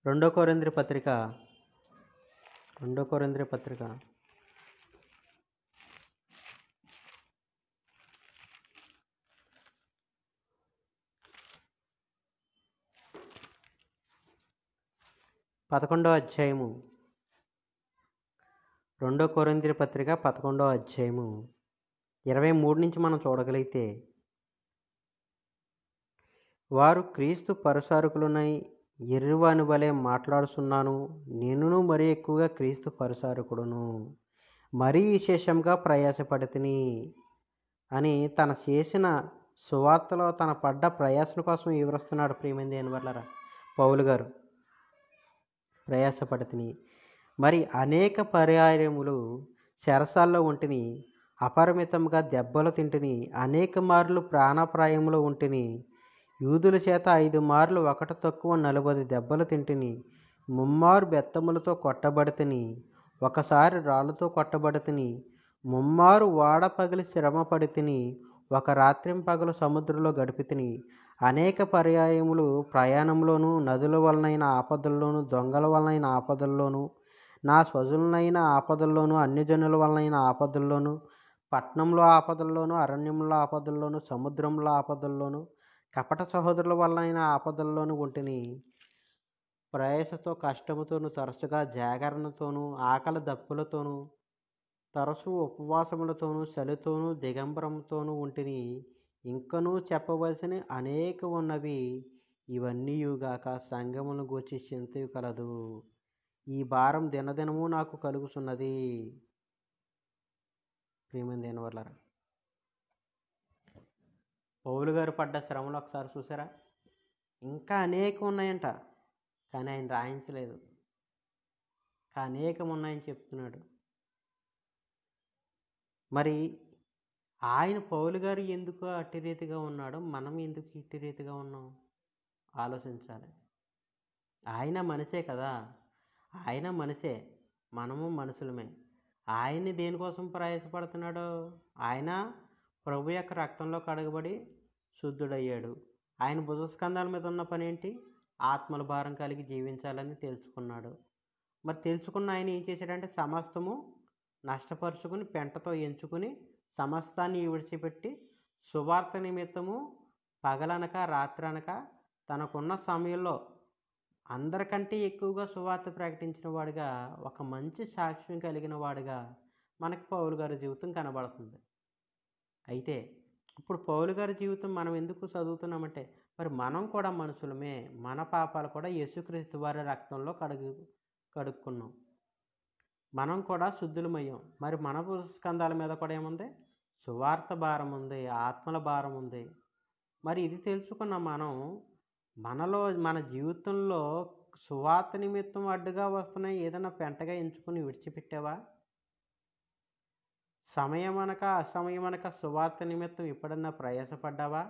రెండో కోరింద్రి పత్రిక రెండో కోరింద్రి పత్రిక పదకొండవ అధ్యాయము రెండో కోరింద్రి పత్రిక పదకొండవ అధ్యాయము ఇరవై మూడు నుంచి మనం చూడగలిగితే వారు క్రీస్తు పరుసారకులనై అని వలె మాట్లాడుతున్నాను నేనును మరీ ఎక్కువగా క్రీస్తు పరుసారకుడును మరీ విశేషంగా ప్రయాసపడితిని అని తన చేసిన సువార్తలో తన పడ్డ ప్రయాసం కోసం వివరిస్తున్నాడు ప్రియమైన దేనివల్లరా పౌలు గారు ప్రయాసపడతని మరి అనేక పర్యాయములు చెరసాల్లో ఉంటిని అపరిమితంగా దెబ్బలు తింటని అనేక మార్లు ప్రాణాప్రాయంలో ఉంటిని యూదుల చేత ఐదు మార్లు ఒకటి తక్కువ నలభై దెబ్బలు తింటని ముమ్మారు బెత్తములతో కొట్టబడితిని ఒకసారి రాళ్ళతో కొట్టబడితిని ముమ్మారు వాడ పగిలి శ్రమ పడితిని ఒక రాత్రిం పగలు సముద్రంలో గడిపితిని అనేక పర్యాయములు ప్రయాణంలోను నదుల వలనైన ఆపదల్లోను దొంగల వలనైన ఆపదల్లోను నా స్వజులనైన ఆపదల్లోను అన్యజనుల వలనైన ఆపదల్లోను పట్నంలో ఆపదల్లోను అరణ్యంలో ఆపదల్లోను సముద్రంలో ఆపదల్లోను కపట సహోదరుల వలనైన ఆపదల్లోను ఒంటిని ప్రయాసతో కష్టముతోనూ తరచుగా జాగరణతోనూ ఆకలి దప్పులతోనూ తరచు ఉపవాసములతోనూ చలితోనూ దిగంబరంతోనూ ఒంటిని ఇంకనూ చెప్పవలసినవి అనేక ఉన్నవి ఇవన్నీయుగాక సంగమును గూర్చి చింతయు కలదు ఈ భారం దినదినము నాకు కలుగుతున్నది ప్రియమైన దేనివల్లరా పౌలు గారు పడ్డ శ్రమలు ఒకసారి చూసారా ఇంకా అనేకం ఉన్నాయంట కానీ ఆయన రాయించలేదు అనేకం ఉన్నాయని చెప్తున్నాడు మరి ఆయన పౌలు గారు ఎందుకు అట్టి రీతిగా ఉన్నాడో మనం ఎందుకు ఇట్టి రీతిగా ఉన్నాం ఆలోచించాలి ఆయన మనసే కదా ఆయన మనసే మనము మనుషులమే ఆయన్ని దేనికోసం ప్రయాసపడుతున్నాడో ఆయన ప్రభు యొక్క రక్తంలో కడగబడి శుద్ధుడయ్యాడు ఆయన భుజస్కంధాల మీద ఉన్న పని ఏంటి ఆత్మల భారం కలిగి జీవించాలని తెలుసుకున్నాడు మరి తెలుసుకున్న ఆయన ఏం చేశాడంటే సమస్తము నష్టపరుచుకుని పెంటతో ఎంచుకుని సమస్తాన్ని విడిచిపెట్టి సువార్త నిమిత్తము పగలనక రాత్రనక తనకున్న సమయంలో అందరికంటే ఎక్కువగా సువార్త ప్రకటించిన వాడిగా ఒక మంచి సాక్ష్యం కలిగిన వాడిగా మనకి పౌలు గారి జీవితం కనబడుతుంది అయితే ఇప్పుడు పౌలు గారి జీవితం మనం ఎందుకు చదువుతున్నామంటే మరి మనం కూడా మనుషులమే మన పాపాలు కూడా యేసుక్రీస్తు వారి రక్తంలో కడుగు కడుక్కున్నాం మనం కూడా శుద్ధులమయ్యాం మరి మన స్కందాల మీద కూడా ఏముంది సువార్త భారం ఉంది ఆత్మల భారం ఉంది మరి ఇది తెలుసుకున్న మనం మనలో మన జీవితంలో సువార్త నిమిత్తం అడ్డుగా వస్తున్న ఏదైనా పెంటగా ఎంచుకుని విడిచిపెట్టావా సమయం అసమయం అనక సువార్త నిమిత్తం ఎప్పుడన్నా ప్రయాసపడ్డావా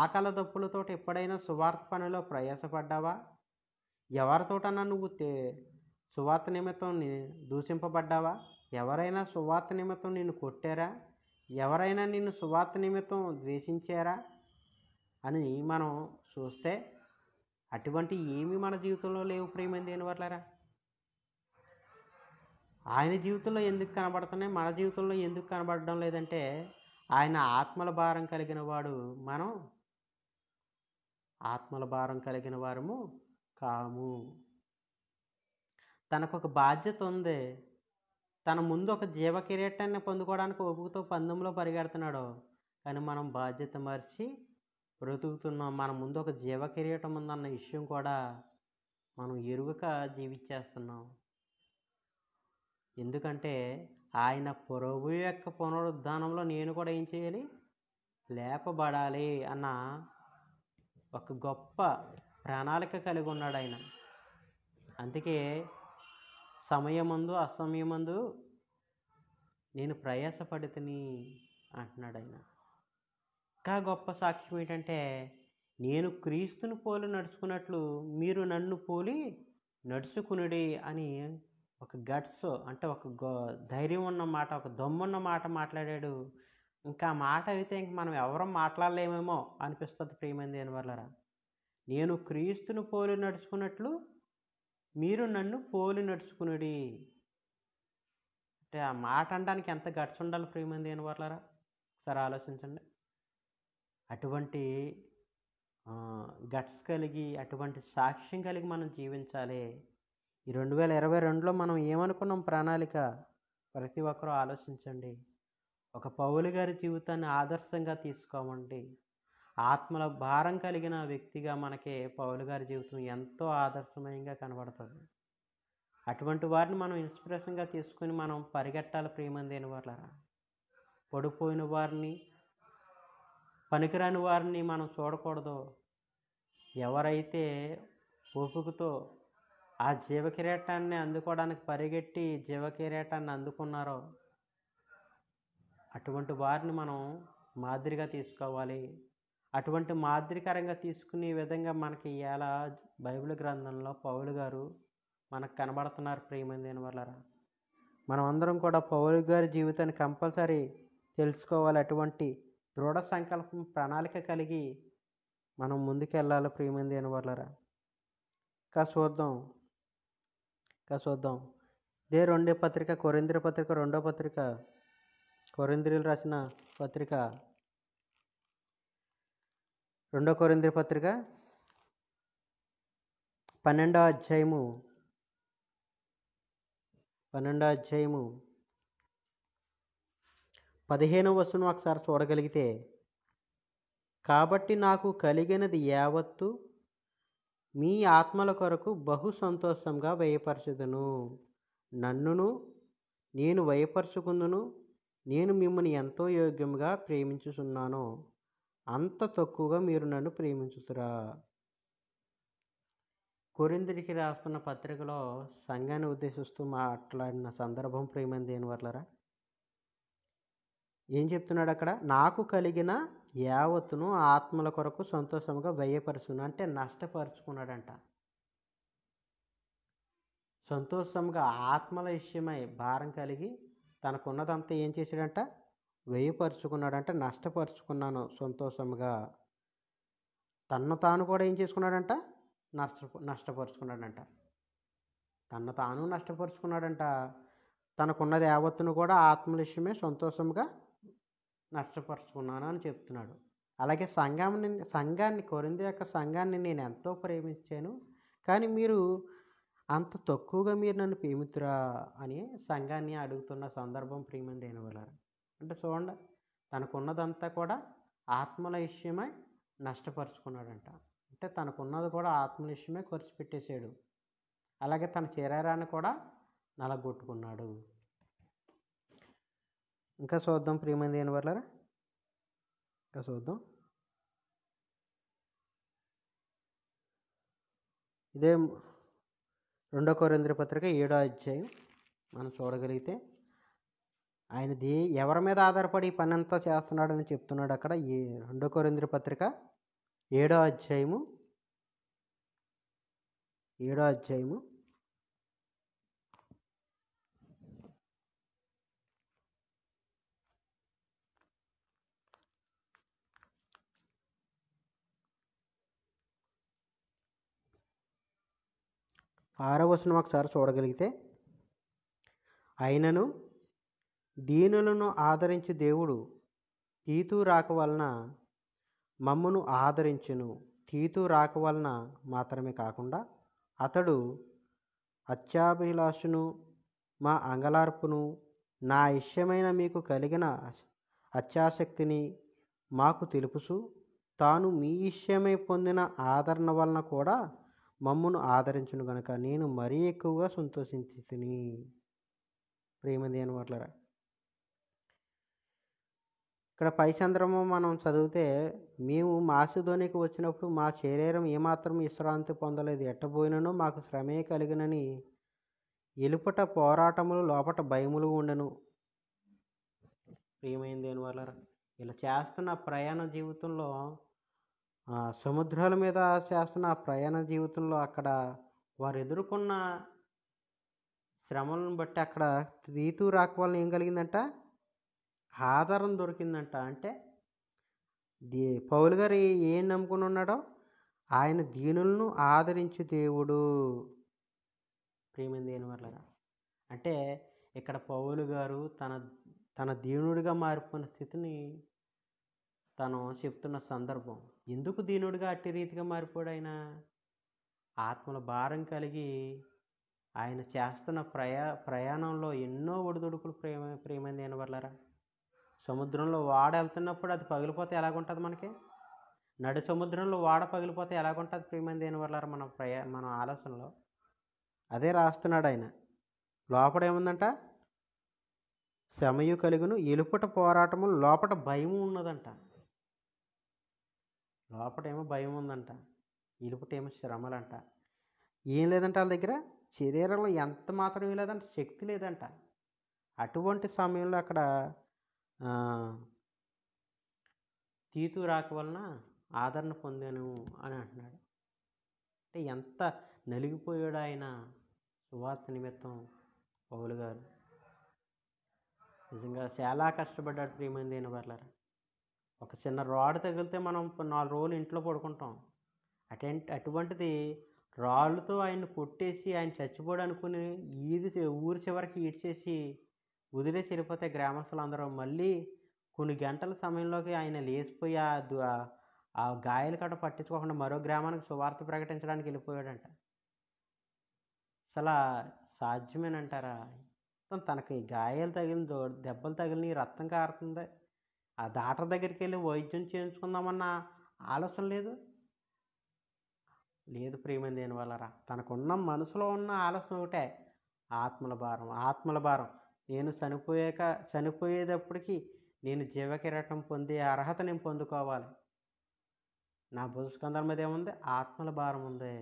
ఆకల దప్పులతో ఎప్పుడైనా సువార్త పనిలో ప్రయాసపడ్డావా ఎవరితోటన్నా నువ్వు తే సువార్త నిమిత్తం దూషింపబడ్డావా ఎవరైనా సువార్త నిమిత్తం నిన్ను కొట్టారా ఎవరైనా నిన్ను సువార్త నిమిత్తం ద్వేషించారా అని మనం చూస్తే అటువంటి ఏమీ మన జీవితంలో లేవు ప్రేమైన దేని వల్లరా ఆయన జీవితంలో ఎందుకు కనబడుతున్నాయి మన జీవితంలో ఎందుకు కనబడడం లేదంటే ఆయన ఆత్మల భారం కలిగిన వాడు మనం ఆత్మల భారం కలిగిన వారము కాము తనకు ఒక బాధ్యత ఉంది తన ముందు ఒక జీవ కిరీటాన్ని పొందుకోవడానికి ఓపికతో పందెంలో పరిగెడుతున్నాడు కానీ మనం బాధ్యత మర్చి బ్రతుకుతున్నాం మన ముందు ఒక జీవ కిరీటం ఉందన్న విషయం కూడా మనం ఎరుగక జీవించేస్తున్నాం ఎందుకంటే ఆయన ప్రభు యొక్క పునరుద్ధానంలో నేను కూడా ఏం చేయాలి లేపబడాలి అన్న ఒక గొప్ప ప్రణాళిక కలిగి ఉన్నాడు ఆయన అందుకే సమయమందు అసమయమందు నేను ప్రయాసపడితని అంటున్నాడు ఆయన ఇంకా గొప్ప సాక్ష్యం ఏంటంటే నేను క్రీస్తును పోలి నడుచుకున్నట్లు మీరు నన్ను పోలి నడుచుకునుడి అని ఒక గట్స్ అంటే ఒక గో ధైర్యం ఉన్న మాట ఒక దమ్మున్న మాట మాట్లాడాడు ఇంకా మాట అయితే ఇంక మనం ఎవరం మాట్లాడలేమేమో అనిపిస్తుంది ప్రియమైన దేని వల్లరా నేను క్రీస్తును పోలి నడుచుకున్నట్లు మీరు నన్ను పోలి నడుచుకునుడి అంటే ఆ మాట అనడానికి ఎంత గట్స్ ఉండాలి ప్రియమంది అని వాళ్ళారా ఒకసారి ఆలోచించండి అటువంటి గట్స్ కలిగి అటువంటి సాక్ష్యం కలిగి మనం జీవించాలి ఈ రెండు వేల ఇరవై రెండులో మనం ఏమనుకున్నాం ప్రణాళిక ప్రతి ఒక్కరూ ఆలోచించండి ఒక పౌలు గారి జీవితాన్ని ఆదర్శంగా తీసుకోమండి ఆత్మల భారం కలిగిన వ్యక్తిగా మనకి పౌలు గారి జీవితం ఎంతో ఆదర్శమయంగా కనబడుతుంది అటువంటి వారిని మనం ఇన్స్పిరేషన్గా తీసుకుని మనం పరిగెట్టాలి ప్రియమందైన వాళ్ళరా పడిపోయిన వారిని పనికిరాని వారిని మనం చూడకూడదు ఎవరైతే ఓపికతో ఆ జీవకిరీటాన్ని అందుకోవడానికి పరిగెట్టి జీవకిరీటాన్ని అందుకున్నారో అటువంటి వారిని మనం మాదిరిగా తీసుకోవాలి అటువంటి మాదిరికరంగా తీసుకునే విధంగా మనకి ఎలా బైబిల్ గ్రంథంలో పౌలు గారు మనకు కనబడుతున్నారు ప్రియమైన వాళ్ళరా మనం అందరం కూడా పౌలు గారి జీవితాన్ని కంపల్సరీ తెలుసుకోవాలి అటువంటి దృఢ సంకల్పం ప్రణాళిక కలిగి మనం ముందుకెళ్ళాలి ప్రియమంది అనవాళ్ళరా ఇంకా చూద్దాం ఇంకా చూద్దాం ఇదే రెండే పత్రిక కొరింద్ర పత్రిక రెండో పత్రిక కొరింద్రులు రాసిన పత్రిక రెండో కొరింద్ర పత్రిక పన్నెండో అధ్యాయము పన్నెండో అధ్యాయము పదిహేనవ వస్తువును ఒకసారి చూడగలిగితే కాబట్టి నాకు కలిగినది యావత్తు మీ ఆత్మల కొరకు బహు సంతోషంగా వయపరచదును నన్నును నేను వయపరుచుకుందును నేను మిమ్మల్ని ఎంతో యోగ్యంగా ప్రేమించుచున్నాను అంత తక్కువగా మీరు నన్ను ప్రేమించుతురా కొరిందరికి రాస్తున్న పత్రికలో సంఘాన్ని ఉద్దేశిస్తూ మాట్లాడిన సందర్భం ప్రేమని దేని వల్లరా ఏం చెప్తున్నాడు అక్కడ నాకు కలిగిన యావత్తును ఆత్మల కొరకు సంతోషంగా వ్యయపరచును అంటే నష్టపరుచుకున్నాడంట సంతోషంగా ఆత్మల విషయమై భారం కలిగి తనకున్నదంతా ఏం చేశాడంట వ్యయపరుచుకున్నాడంటే నష్టపరుచుకున్నాను సంతోషంగా తన్ను తాను కూడా ఏం చేసుకున్నాడంట నష్ట నష్టపరుచుకున్నాడంట తన్ను తాను నష్టపరుచుకున్నాడంట తనకున్నది యావత్తును కూడా ఆత్మలిష్యమే సంతోషంగా నష్టపరుచుకున్నాను అని చెప్తున్నాడు అలాగే సంఘాన్ని సంఘాన్ని కొరింది యొక్క సంఘాన్ని నేను ఎంతో ప్రేమించాను కానీ మీరు అంత తక్కువగా మీరు నన్ను ప్రేమితురా అని సంఘాన్ని అడుగుతున్న సందర్భం ప్రియమైన దేని అంటే చూడండి తనకున్నదంతా కూడా ఆత్మల విషయమై నష్టపరుచుకున్నాడంట అంటే తనకున్నది కూడా ఆత్మల విషయమే ఖర్చు పెట్టేశాడు అలాగే తన శరీరాన్ని కూడా నలగొట్టుకున్నాడు ఇంకా చూద్దాం ప్రియమైంది ఏం వర్లరా ఇంకా చూద్దాం ఇదే రెండో కోరేంద్ర పత్రిక ఏడో అధ్యాయం మనం చూడగలిగితే ఆయనది ఎవరి మీద ఆధారపడి ఈ పని అంతా చేస్తున్నాడని చెప్తున్నాడు అక్కడ ఈ రెండో కొరింద్ర పత్రిక ఏడో అధ్యాయము ఏడో అధ్యాయము ఆరో వచనం ఒకసారి చూడగలిగితే అయినను దీనులను ఆదరించి దేవుడు తీతు రాక వలన మమ్మను ఆదరించును తీతు రాక వలన మాత్రమే కాకుండా అతడు అత్యాభిలాషును మా అంగలార్పును నా ఇష్టమైన మీకు కలిగిన అత్యాసక్తిని మాకు తెలుపుసు తాను మీ ఇష్టమై పొందిన ఆదరణ వలన కూడా మమ్మను ఆదరించును గనుక నేను మరీ ఎక్కువగా సంతోషించి తిని ప్రేమ దేని ఇక్కడ పై చంద్రము మనం చదివితే మేము మాసిధోనికి వచ్చినప్పుడు మా శరీరం ఏమాత్రం విశ్రాంతి పొందలేదు ఎట్టబోయినను మాకు శ్రమే కలిగినని ఎలుపట పోరాటములు లోపట భయములు ఉండను ప్రియమైన దేనివల్ల ఇలా చేస్తున్న ప్రయాణ జీవితంలో సముద్రాల మీద చేస్తున్న ప్రయాణ జీవితంలో అక్కడ వారు ఎదుర్కొన్న శ్రమలను బట్టి అక్కడ తీతూ రాకపోవాలని ఏం కలిగిందంట ఆధారం దొరికిందంట అంటే దే పౌలు గారు ఏం నమ్ముకుని ఉన్నాడో ఆయన దీనులను ఆదరించు దేవుడు ప్రేమైన దేని వల్ల అంటే ఇక్కడ పౌలు గారు తన తన దీనుడిగా మారిపోయిన స్థితిని తను చెప్తున్న సందర్భం ఎందుకు దీనుడిగా అట్టి రీతిగా మారిపోడు ఆయన ఆత్మల భారం కలిగి ఆయన చేస్తున్న ప్రయా ప్రయాణంలో ఎన్నో ఒడిదుడుకులు ప్రేమ ప్రేమైన దేని వల్లరా సముద్రంలో వాడ వెళ్తున్నప్పుడు అది పగిలిపోతే ఎలాగుంటుంది మనకి నడి సముద్రంలో వాడ పగిలిపోతే ఎలాగుంటుంది ప్రియమైన దేని వల్ల మన ప్రయా మన ఆలోచనలో అదే రాస్తున్నాడు ఆయన లోపల ఏముందంట సమయం కలుగును ఎలుపట పోరాటము లోపట భయం ఉన్నదంట ఏమో భయం ఉందంట ఏమో శ్రమలంట ఏం లేదంట వాళ్ళ దగ్గర శరీరంలో ఎంత మాత్రం లేదంట శక్తి లేదంట అటువంటి సమయంలో అక్కడ తీతు రాక వలన ఆదరణ పొందాను అని అంటున్నాడు అంటే ఎంత నలిగిపోయాడు ఆయన సువార్త నిమిత్తం పౌలు గారు నిజంగా చాలా కష్టపడ్డాడు ప్రియమంది అయిన వాళ్ళారు ఒక చిన్న రాడ్ తగిలితే మనం నాలుగు రోజులు ఇంట్లో పడుకుంటాం అటెంట్ అటువంటిది రాళ్ళతో ఆయన్ని కొట్టేసి ఆయన చచ్చిపోడు అనుకుని ఈది ఊరి చివరికి ఈడ్చేసి వదిలేసి వెళ్ళిపోతే గ్రామస్తులు అందరూ మళ్ళీ కొన్ని గంటల సమయంలోకి ఆయన లేచిపోయి ఆ గాయాలు కట్ట పట్టించుకోకుండా మరో గ్రామానికి సువార్త ప్రకటించడానికి వెళ్ళిపోయాడంట అసలు సాధ్యమేనంటారా తనకి గాయాలు తగిలిన దెబ్బలు తగిలిన రక్తం కారుతుంది ఆ డాక్టర్ దగ్గరికి వెళ్ళి వైద్యం చేయించుకుందామన్న ఆలోచన లేదు లేదు ప్రియమైన దేని వల్లరా తనకున్న మనసులో ఉన్న ఆలోచన ఒకటే ఆత్మల భారం ఆత్మల భారం నేను చనిపోయాక చనిపోయేటప్పటికి నేను జీవకిరటం పొందే అర్హత నేను పొందుకోవాలి నా భుజస్కంధాల మీద ఏముంది ఆత్మల భారం ఉంది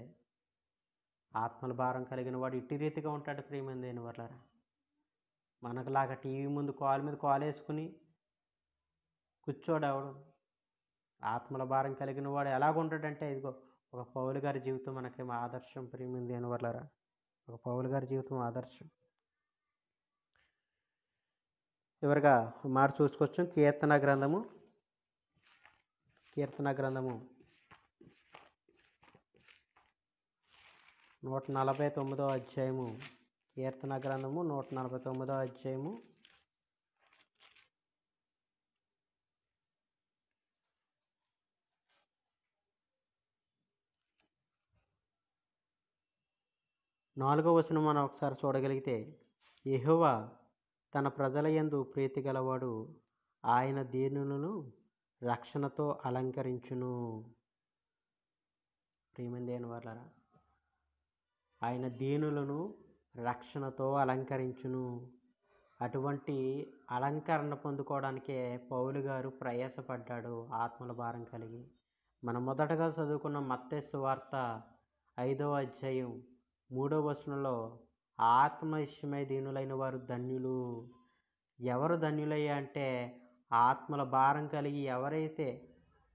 ఆత్మల భారం కలిగిన వాడు ఇట్టి రీతిగా ఉంటాడు ప్రియమైన దేని మనకు మనకులాగా టీవీ ముందు కాల్ మీద కాలు వేసుకుని కూర్చోడవడం ఆత్మల భారం కలిగిన వాడు ఎలాగుంటాడంటే ఇదిగో ఒక పౌలు గారి జీవితం మనకేమో ఆదర్శం ప్రియమైన దేని వల్లరా ఒక పౌలు గారి జీవితం ఆదర్శం చివరిగా మాట చూసుకోవచ్చు కీర్తన గ్రంథము కీర్తన గ్రంథము నూట నలభై తొమ్మిదో అధ్యాయము కీర్తన గ్రంథము నూట నలభై తొమ్మిదో అధ్యాయము నాలుగో వచనం మనం ఒకసారి చూడగలిగితే ఎహోవా తన యందు ప్రీతి గలవాడు ఆయన దీనులను రక్షణతో అలంకరించును ప్రియమందేని వాళ్ళరా ఆయన దీనులను రక్షణతో అలంకరించును అటువంటి అలంకరణ పొందుకోవడానికే పౌలు గారు ప్రయాసపడ్డాడు ఆత్మల భారం కలిగి మనం మొదటగా చదువుకున్న మత్తే సువార్త ఐదవ అధ్యాయం మూడవ వచనంలో ఆత్మ విషయమై దీనులైన వారు ధన్యులు ఎవరు ధన్యులయ్యా అంటే ఆత్మల భారం కలిగి ఎవరైతే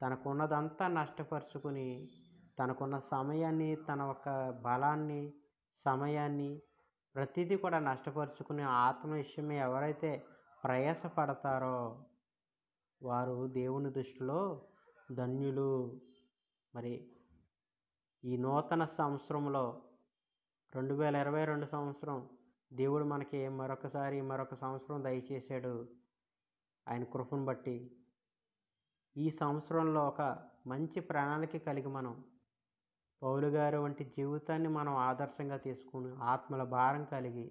తనకున్నదంతా నష్టపరుచుకుని తనకున్న సమయాన్ని తన ఒక బలాన్ని సమయాన్ని ప్రతిదీ కూడా నష్టపరుచుకుని ఆత్మ విషయమే ఎవరైతే ప్రయాసపడతారో వారు దేవుని దృష్టిలో ధన్యులు మరి ఈ నూతన సంవత్సరంలో రెండు వేల ఇరవై రెండు సంవత్సరం దేవుడు మనకి మరొకసారి మరొక సంవత్సరం దయచేశాడు ఆయన కృపను బట్టి ఈ సంవత్సరంలో ఒక మంచి ప్రణాళిక కలిగి మనం పౌలు గారు వంటి జీవితాన్ని మనం ఆదర్శంగా తీసుకుని ఆత్మల భారం కలిగి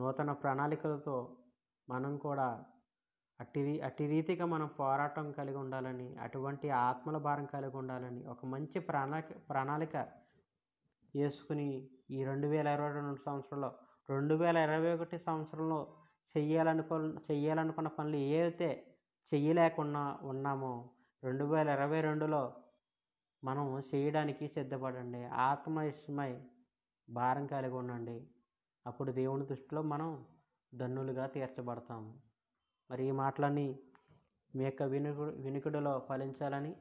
నూతన ప్రణాళికలతో మనం కూడా అట్టి అట్టి రీతిగా మనం పోరాటం కలిగి ఉండాలని అటువంటి ఆత్మల భారం కలిగి ఉండాలని ఒక మంచి ప్రణాళిక ప్రణాళిక వేసుకుని ఈ రెండు వేల ఇరవై రెండు సంవత్సరంలో రెండు వేల ఇరవై ఒకటి సంవత్సరంలో చెయ్యాలనుకో చెయ్యాలనుకున్న పనులు ఏవైతే చెయ్యలేకుండా ఉన్నామో రెండు వేల ఇరవై రెండులో మనం చేయడానికి సిద్ధపడండి ఆత్మవిస్మై భారం కలిగి ఉండండి అప్పుడు దేవుని దృష్టిలో మనం ధన్నులుగా తీర్చబడతాము మరి ఈ మాటలన్నీ మీ యొక్క వినుకుడు వినికిడిలో ఫలించాలని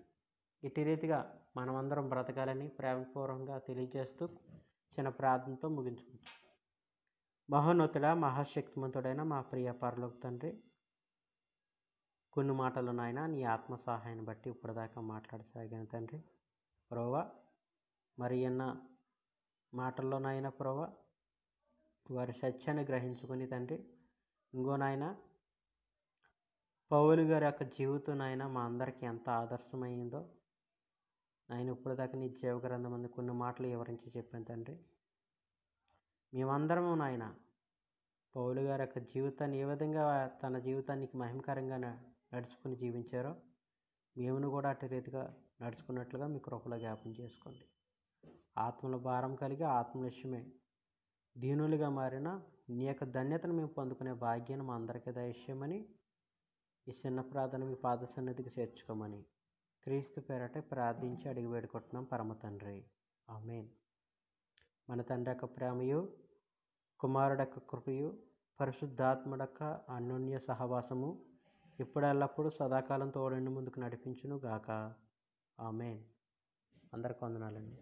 ఇట్టి రీతిగా మనమందరం బ్రతకాలని ప్రేమపూర్వకంగా తెలియజేస్తూ చిన్న ప్రార్థనతో ముగించుకుంటాం మహోన్నతుడ మహాశక్తిమంతుడైన మా ప్రియ పర్లోక తండ్రి కొన్ని మాటలు నాయన నీ ఆత్మ సహాయాన్ని బట్టి ఇప్పటిదాకా మాట్లాడసాగిన తండ్రి ప్రోవ మరి ఎన్న మాటల్లోనైనా ప్రోవ వారి సత్యాన్ని గ్రహించుకుని తండ్రి ఇంకో నాయన పౌలు గారి యొక్క జీవితం నాయన మా అందరికీ ఎంత ఆదర్శమైందో ఆయన ఇప్పటిదాకా నీ జీవగ్రంథం అందు కొన్ని మాటలు వివరించి చెప్పాను తండ్రి మేమందరము నాయన పౌలు గారి యొక్క జీవితాన్ని ఏ విధంగా తన జీవితానికి మహిమకరంగా నడుచుకుని జీవించారో మేమును కూడా అటు రీతిగా నడుచుకున్నట్లుగా మీ కృపలో జ్ఞాపం చేసుకోండి ఆత్మల భారం కలిగి ఆత్మలక్ష్యమే దీనులుగా మారిన నీ యొక్క ధన్యతను మేము పొందుకునే భాగ్యాన్ని మా అందరికీ దయచేయమని ఈ చిన్న ప్రార్థన మీ పాద సన్నిధికి చేర్చుకోమని క్రీస్తు పేరట ప్రార్థించి అడిగి వేడుకుంటున్నాం పరమ తండ్రి ఆమెన్ మన తండ్రి యొక్క ప్రేమయు కుమారుడొక్క కృపయు పరిశుద్ధాత్ముడొక్క అన్యోన్య సహవాసము ఇప్పుడెల్లప్పుడు సదాకాలం తోడండి ముందుకు నడిపించును గాక ఆమెన్ అందరికి వందనాలండి